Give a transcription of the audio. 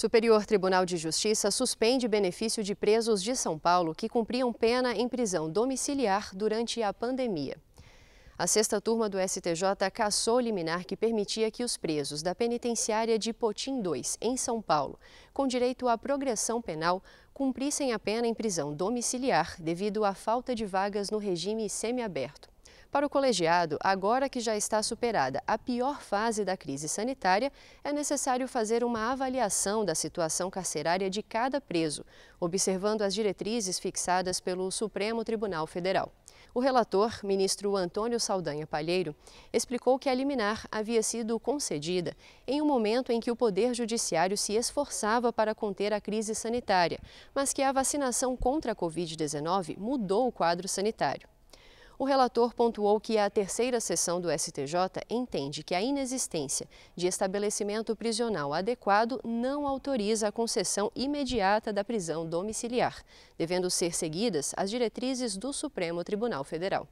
Superior Tribunal de Justiça suspende benefício de presos de São Paulo que cumpriam pena em prisão domiciliar durante a pandemia. A sexta turma do STJ cassou liminar que permitia que os presos da penitenciária de Potim II, em São Paulo, com direito à progressão penal, cumprissem a pena em prisão domiciliar devido à falta de vagas no regime semiaberto. Para o colegiado, agora que já está superada a pior fase da crise sanitária, é necessário fazer uma avaliação da situação carcerária de cada preso, observando as diretrizes fixadas pelo Supremo Tribunal Federal. O relator, ministro Antônio Saldanha Palheiro, explicou que a liminar havia sido concedida em um momento em que o Poder Judiciário se esforçava para conter a crise sanitária, mas que a vacinação contra a Covid-19 mudou o quadro sanitário o relator pontuou que a terceira sessão do STJ entende que a inexistência de estabelecimento prisional adequado não autoriza a concessão imediata da prisão domiciliar, devendo ser seguidas as diretrizes do Supremo Tribunal Federal.